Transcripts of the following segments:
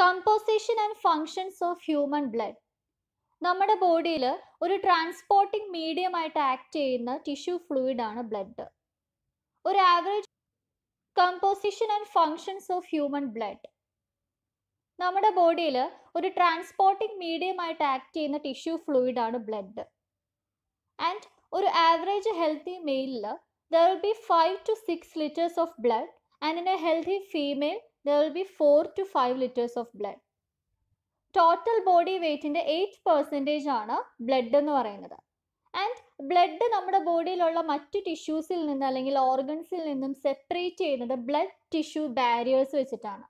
Composition and functions of human blood നമ്മുടെ ബോഡിയിൽ ഒരു ട്രാൻസ്പോർട്ടിംഗ് മീഡിയം ആയിട്ട് ആക്ട് ചെയ്യുന്ന ടിഷ്യു ഫ്ലൂയിഡ് ആണ് ബ്ലഡ് ഒരു average composition and functions of human blood നമ്മുടെ ബോഡിയിൽ ഒരു ട്രാൻസ്പോർട്ടിംഗ് മീഡിയം ആയിട്ട് ആക്ട് ചെയ്യുന്ന ടിഷ്യു ഫ്ലൂയിഡ് ആണ് ബ്ലഡ് ആൻഡ് ഒരു ആവറേജ് ഹെൽത്തി മെയിലിൽ there will be five to six litres of blood and in a healthy female there will be 4 to 5 liters of blood. Total body വെയ്റ്റിൻ്റെ eight percentage ആണ് blood എന്ന് പറയുന്നത് and blood നമ്മുടെ ബോഡിയിലുള്ള മറ്റു ടിഷ്യൂസിൽ നിന്ന് അല്ലെങ്കിൽ ഓർഗൻസിൽ നിന്നും സെപ്പറേറ്റ് ചെയ്യുന്നത് ബ്ലഡ് ടിഷ്യൂ ബാരിയേഴ്സ് വെച്ചിട്ടാണ്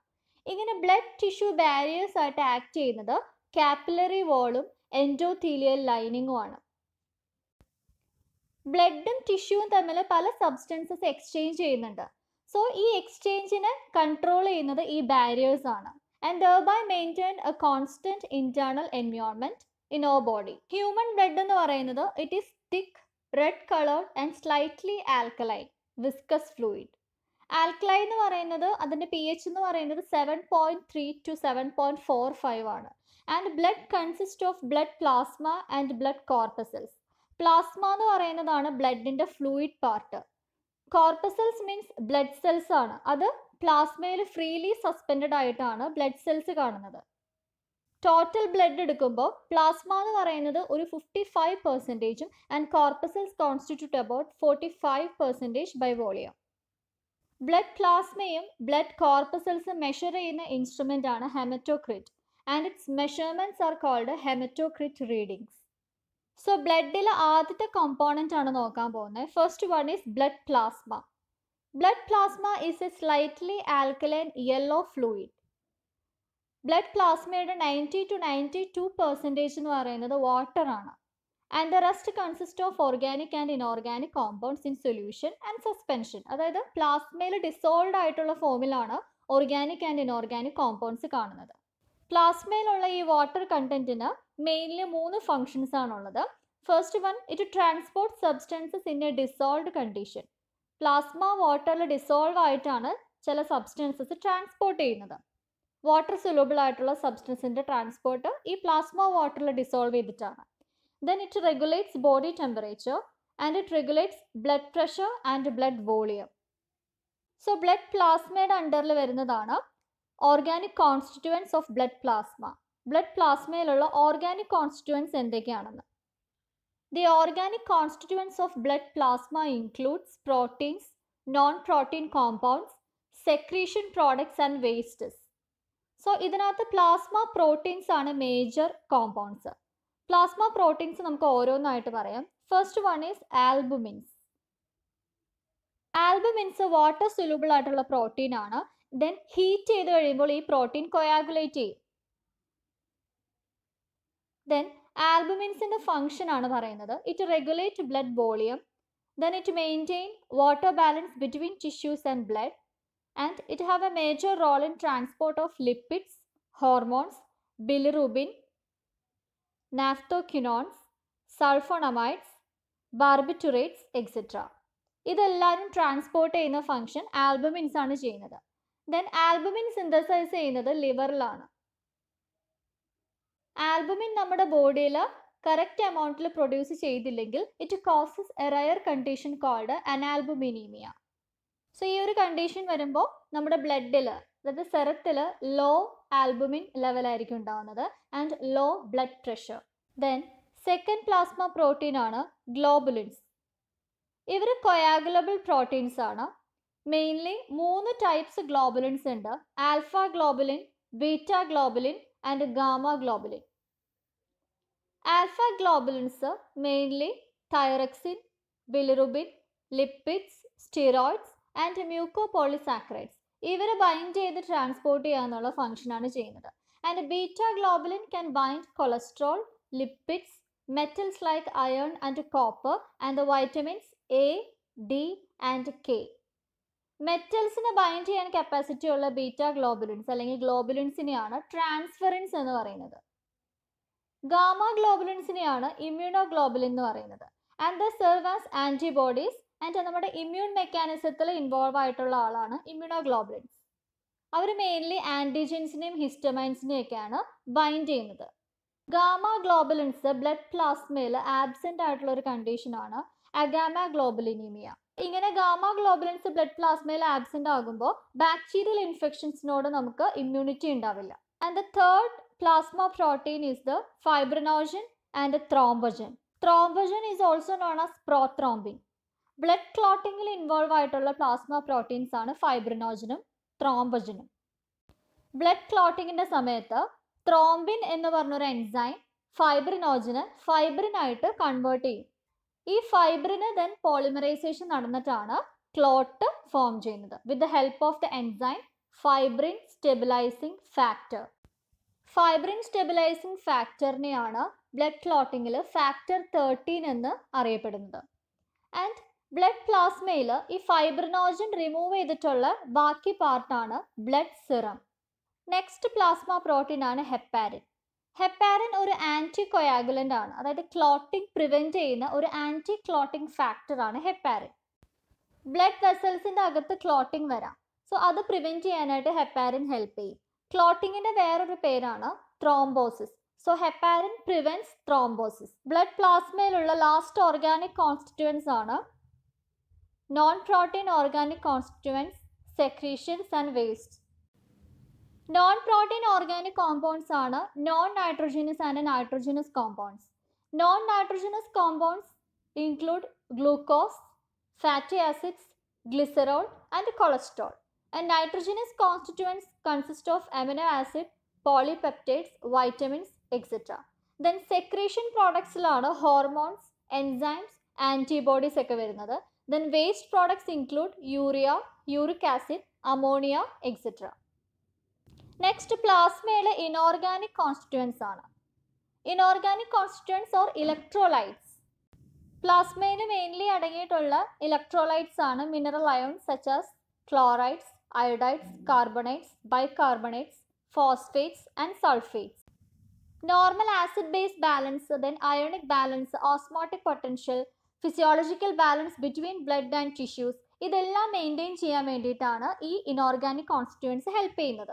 ഇങ്ങനെ ബ്ലഡ് ടിഷ്യൂ ബാരിയേഴ്സ് ആയിട്ട് ആക്ട് ചെയ്യുന്നത് കാപ്പിലറി വാളും എൻഡോത്തീലിയൽ ലൈനിങ്ങും ആണ് ബ്ലഡും ടിഷ്യൂവും തമ്മിൽ പല സബ്സ്റ്റൻസസ് എക്സ്ചേഞ്ച് ചെയ്യുന്നുണ്ട് സോ ഈ എക്സ്ചേഞ്ചിനെ കൺട്രോൾ ചെയ്യുന്നത് ഈ ബാരിയേഴ്സ് ആണ് and by maintain a constant internal environment in our body human blood എന്ന് പറയുന്നത് it is thick red coloured and slightly alkaline viscous fluid alkali എന്ന് പറയുന്നത് അതിൻ്റെ പി എച്ച് എന്ന് പറയുന്നത് seven point three to seven point four five ആണ് and blood consist of blood plasma and blood corpuscles plasma എന്ന് പറയുന്നതാണ് ബ്ലഡിൻ്റെ fluid part corpuscles means blood cells ആണ് അത് പ്ലാസ്മയിൽ ഫ്രീലി സസ്പെൻഡ് ആയിട്ടാണ് ബ്ലഡ് സെൽസ് കാണുന്നത് ടോട്ടൽ ബ്ലഡ് എടുക്കുമ്പോൾ പ്ലാസ്മ എന്ന് പറയുന്നത് ഒരു ഫിഫ്റ്റി ഫൈവ് പെർസെൻറ്റേജും and corpuscles constitute about forty five percentage by volume blood പ്ലാസ്മയും ബ്ലഡ് കോർപ്പസൽസും മെഷർ ചെയ്യുന്ന ഇൻസ്ട്രുമെൻ്റ് ആണ് hematocrit and its measurements are called hematocrit readings so ബ്ലഡിലെ ആദ്യത്തെ കോമ്പോണൻ്റ് ആണ് നോക്കാൻ പോകുന്നത് first one is blood plasma blood plasma is a slightly alkaline yellow fluid blood പ്ലാസ്മയുടെ ninety two ninety two percentage എന്ന് പറയുന്നത് വാട്ടറാണ് and the rest consist of organic and inorganic compounds in solution and suspension അതായത് പ്ലാസ്മയിൽ dissolve ആയിട്ടുള്ള ഫോമിലാണ് organic and inorganic compounds കാണുന്നത് പ്ലാസ്മയിലുള്ള ഈ വാട്ടർ കണ്ടന്റിന് മെയിനിൽ മൂന്ന് ഫങ്ഷൻസ് ആണുള്ളത് first one it transport substances in a dissolve condition plasma വാട്ടറിൽ ഡിസോൾവ് ആയിട്ടാണ് ചില സബ്സ്റ്റൻസസ് ട്രാൻസ്പോർട്ട് ചെയ്യുന്നത് വാട്ടർ സുലബിൾ ആയിട്ടുള്ള സബ്സ്റ്റൻസിൻ്റെ ട്രാൻസ്പോർട്ട് ഈ പ്ലാസ്മ വാട്ടറിൽ ഡിസോൾവ് ചെയ്തിട്ടാണ് then it regulates body temperature and it regulates blood pressure and blood volume so blood പ്ലാസ്മയുടെ അണ്ടറിൽ വരുന്നതാണ് organic constituents of blood plasma blood പ്ലാസ്മയിലുള്ള ഓർഗാനിക് കോൺസ്റ്റിറ്റുവൻസ് എന്തൊക്കെയാണെന്ന് the organic constituents of blood plasma includes proteins non protein compounds secretion products and wastes so ഇതിനകത്ത് plasma proteins ആണ് major compounds plasma proteins നമുക്ക് ഓരോന്നായിട്ട് പറയാം first one is albumins albumins water soluble ആയിട്ടുള്ള protein ആണ് then heat cheythu kayumbol ee protein coagulate then albumin in a function aanu parayunnathu it regulates blood volume then it maintain water balance between tissues and blood and it have a major role in transport of lipids hormones bilirubin naphthoquinones sulfonamides barbiturates etc This is transport in a function albumin aanu cheynathu then albumin synthesise ചെയ്യുന്നത് ലിവറിലാണ് albumin നമ്മുടെ ബോഡിയിൽ correct എമൗണ്ടിൽ produce ചെയ്തില്ലെങ്കിൽ it causes a rare condition called analbuminemia so ഈ ഒരു condition വരുമ്പോൾ നമ്മുടെ ബ്ലഡിൽ അതായത് സെറത്തിൽ ലോ ആൽബമിൻ ലെവലായിരിക്കും ഉണ്ടാവുന്നത് and low blood pressure then second plasma protein ആണ് ഗ്ലോബുലിൻസ് ഇവർ കൊയാഗുലബിൾ പ്രോട്ടീൻസ് ആണ് മെയിൻലി മൂന്ന് ടൈപ്സ് ഗ്ലോബുലിൻസ് ഉണ്ട് alpha globulin beta globulin and gamma globulin alpha globulins mainly thyroxine bilirubin lipids steroids and mucopolysaccharides ഇവരെ bind ചെയ്ത് transport ചെയ്യാന്നുള്ള ഫംഗ്ഷനാണ് ചെയ്യുന്നത് and beta globulin can bind cholesterol lipids metals like iron and copper and vitamins A D and K മെറ്റൽസിനെ bind ചെയ്യാൻ capacity ഉള്ള beta globulins അല്ലെങ്കിൽ ഗ്ലോബുലിൻസിനെയാണ് ട്രാൻസ്ഫെറിൻസ് എന്ന് പറയുന്നത് ഗാമ ഗ്ലോബുലിൻസിനെയാണ് ഇമ്മ്യൂണോ ഗ്ലോബുലിൻ എന്ന് പറയുന്നത് and the serve as antibodies and നമ്മുടെ ഇമ്മ്യൂൺ മെക്കാനിസത്തിൽ ഇൻവോൾവ് ആയിട്ടുള്ള ആളാണ് ഇമ്മ്യൂണോ ഗ്ലോബുലിൻസ് അവർ മെയിൻലി ആൻറ്റിജൻസിനെയും ഹിസ്റ്റമൈൻസിനെയും ഒക്കെയാണ് ബൈൻഡ് ചെയ്യുന്നത് ഗാമ ഗ്ലോബുലിൻസ് ബ്ലഡ് പ്ലാസ്മയിൽ ആബ്സെൻ്റ് ആയിട്ടുള്ള ഒരു കണ്ടീഷനാണ് അഗാമ ഗ്ലോബലിനീമിയ ഇങ്ങനെ ഗാമ ഗ്ലോബലിൻസ് ബ്ലഡ് പ്ലാസ്മയിൽ ആബ്സെന്റ് ആകുമ്പോൾ ബാക്ടീരിയൽ ഇൻഫെക്ഷൻസിനോട് നമുക്ക് ഇമ്മ്യൂണിറ്റി ഉണ്ടാവില്ല and the third plasma protein is the fibrinogen and thrombogen thrombogen is also known as prothrombin blood ക്ലോട്ടിങ്ങിൽ ഇൻവോൾവ് ആയിട്ടുള്ള പ്ലാസ്മ പ്രോട്ടീൻസ് ആണ് ഫൈബ്രനോജനും ത്രോംബജനും ബ്ലഡ് ക്ലോട്ടിങ്ങിന്റെ സമയത്ത് ത്രോംബിൻ എന്ന് പറഞ്ഞൊരു എൻസൈം ഫൈബ്രിനോജന് ഫൈബ്രിനായിട്ട് കൺവേർട്ട് ചെയ്യും ഈ ഫൈബറിന് ദെൻ പോളിമറൈസേഷൻ നടന്നിട്ടാണ് ക്ലോട്ട് ഫോം ചെയ്യുന്നത് with the help of the enzyme fibrin stabilising factor fibrin stabilising ഫാക്ടറിനെയാണ് ബ്ലഡ് ക്ലോട്ടിങ്ങിൽ ഫാക്ടർ തേർട്ടീൻ എന്ന് അറിയപ്പെടുന്നത് ആൻഡ് ബ്ലഡ് പ്ലാസ്മയിൽ ഈ ഫൈബ്രിനോജൻ റിമൂവ് ചെയ്തിട്ടുള്ള ബാക്കി പാർട്ടാണ് blood serum next plasma protein ആണ് ഹെപ്പാരിൻ ഹെപ്പാരൻ ഒരു ആൻറ്റി കൊയാഗുലൻ്റ് ആണ് അതായത് ക്ലോട്ടിംഗ് പ്രിവെൻറ്റ് ചെയ്യുന്ന ഒരു ആൻറ്റി ക്ലോട്ടിംഗ് ഫാക്ടറാണ് ഹെപ്പാരൻ ബ്ലഡ് വെസൽസിൻ്റെ അകത്ത് ക്ലോട്ടിംഗ് വരാം സോ അത് പ്രിവെൻറ്റ് ചെയ്യാനായിട്ട് ഹെപ്പാരൻ ഹെൽപ്പ് ചെയ്യും ക്ലോട്ടിങ്ങിൻ്റെ വേറൊരു പേരാണ് thrombosis so heparin prevents thrombosis blood പ്ലാസ്മയിലുള്ള ലാസ്റ്റ് ഓർഗാനിക് കോൺസ്റ്റിറ്റുവൻസ് ആണ് non protein organic constituents secretions and waste non protein organic compounds ആണ് non nitrogenous and nitrogenous compounds non nitrogenous compounds include glucose fatty acids glycerol and cholesterol and nitrogenous constituents consist of amino acid polypeptides vitamins etcetera then secretion പ്രോഡക്ട്സിലാണ് hormones enzymes antibodies ഒക്കെ വരുന്നത് then waste products include urea uric acid ammonia etcetera next പ്ലാസ്മയിലെ inorganic constituents ആണ് inorganic constituents or electrolytes പ്ലാസ്മയിൽ mainly അടങ്ങിയിട്ടുള്ള electrolytes ആണ് mineral ion such as chlorides iodides carbonates bicarbonates phosphates and sulphates normal acid base balance then ionic balance osmotic potential physiological balance between blood and tissues ഇതെല്ലാം maintain ചെയ്യാൻ വേണ്ടിയിട്ടാണ് ഈ inorganic constituents help ചെയ്യുന്നത്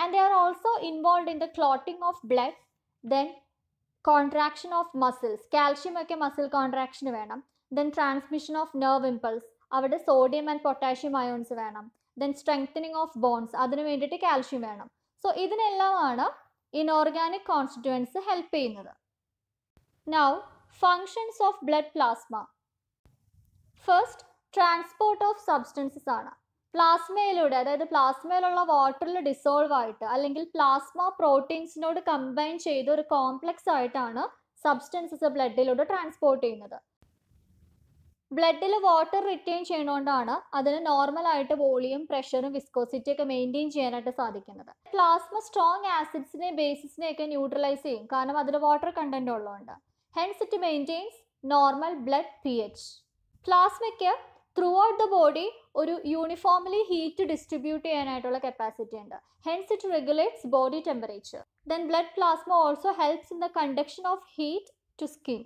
and they are also involved in the clotting of blood then contraction of muscles calcium ഒക്കെ muscle കോൺട്രാക്ഷന് വേണം then transmission of nerve impulse അവിടെ sodium and potassium ions വേണം ദെൻ സ്ട്രെങ്തനിങ് ഓഫ് ബോൺസ് അതിന് വേണ്ടിയിട്ട് calcium വേണം so ഇതിനെല്ലാമാണ് inorganic constituents help ചെയ്യുന്നത് now functions of blood plasma first transport of substances ആണ് പ്ലാസ്മയിലൂടെ അതായത് പ്ലാസ്മയിലുള്ള വാട്ടറിൽ ഡിസോൾവ് ആയിട്ട് അല്ലെങ്കിൽ പ്ലാസ്മ പ്രോട്ടീൻസിനോട് കമ്പൈൻ ചെയ്ത് ഒരു കോംപ്ലക്സ് ആയിട്ടാണ് സബ്സ്റ്റൻസസ് ബ്ലഡിലൂടെ ട്രാൻസ്പോർട്ട് ചെയ്യുന്നത് ബ്ലഡിൽ വാട്ടർ റിറ്റെയിൻ ചെയ്യണോണ്ടാണ് അതിന് നോർമലായിട്ട് വോളിയം പ്രഷറും വിസ്കോസിറ്റി ഒക്കെ മെയിൻറ്റെയിൻ ചെയ്യാനായിട്ട് സാധിക്കുന്നത് പ്ലാസ്മ സ്ട്രോങ് ആസിഡ്സിനെ ബേസിസിനെ ഒക്കെ ന്യൂട്രലൈസ് ചെയ്യും കാരണം അതിൽ വാട്ടർ കണ്ടന്റ് ഉള്ളതുകൊണ്ട് hence it maintains normal blood P H പ്ലാസ്മയ്ക്ക് ത്രൂ ഔട്ട് ദ ബോഡി ഒരു യൂണിഫോംലി ഹീറ്റ് ഡിസ്ട്രിബ്യൂട്ട് ചെയ്യാനായിട്ടുള്ള കപ്പാസിറ്റി ഉണ്ട് hence it regulates body temperature then blood plasma also helps in the conduction of heat to skin